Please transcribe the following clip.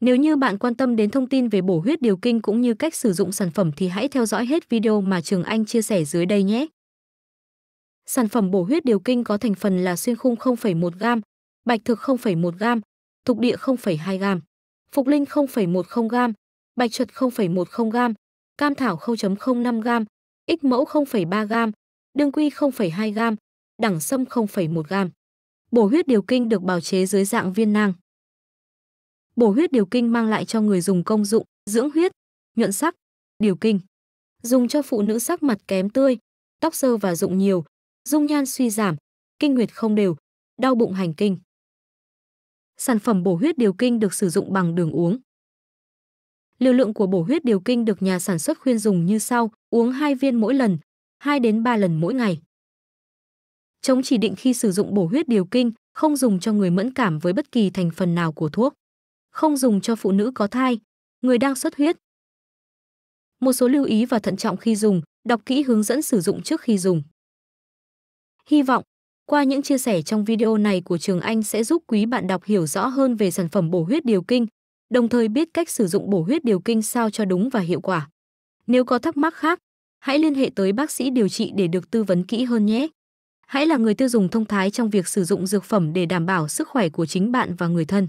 Nếu như bạn quan tâm đến thông tin về bổ huyết điều kinh cũng như cách sử dụng sản phẩm thì hãy theo dõi hết video mà Trường Anh chia sẻ dưới đây nhé. Sản phẩm bổ huyết điều kinh có thành phần là xuyên khung 0,1g, bạch thực 0,1g, thục địa 0,2g, phục linh 0,10g, bạch chuột 0,10g, cam thảo 0,05g, ích mẫu 0,3g, đương quy 0,2g, đẳng sâm 0,1g. Bổ huyết điều kinh được bào chế dưới dạng viên nang bổ huyết điều kinh mang lại cho người dùng công dụng dưỡng huyết nhuận sắc điều kinh dùng cho phụ nữ sắc mặt kém tươi tóc sơ và rụng nhiều dung nhan suy giảm kinh nguyệt không đều đau bụng hành kinh sản phẩm bổ huyết điều kinh được sử dụng bằng đường uống liều lượng của bổ huyết điều kinh được nhà sản xuất khuyên dùng như sau uống 2 viên mỗi lần 2 đến 3 lần mỗi ngày chống chỉ định khi sử dụng bổ huyết điều kinh không dùng cho người mẫn cảm với bất kỳ thành phần nào của thuốc không dùng cho phụ nữ có thai, người đang xuất huyết. Một số lưu ý và thận trọng khi dùng, đọc kỹ hướng dẫn sử dụng trước khi dùng. Hy vọng, qua những chia sẻ trong video này của Trường Anh sẽ giúp quý bạn đọc hiểu rõ hơn về sản phẩm bổ huyết điều kinh, đồng thời biết cách sử dụng bổ huyết điều kinh sao cho đúng và hiệu quả. Nếu có thắc mắc khác, hãy liên hệ tới bác sĩ điều trị để được tư vấn kỹ hơn nhé. Hãy là người tiêu dùng thông thái trong việc sử dụng dược phẩm để đảm bảo sức khỏe của chính bạn và người thân.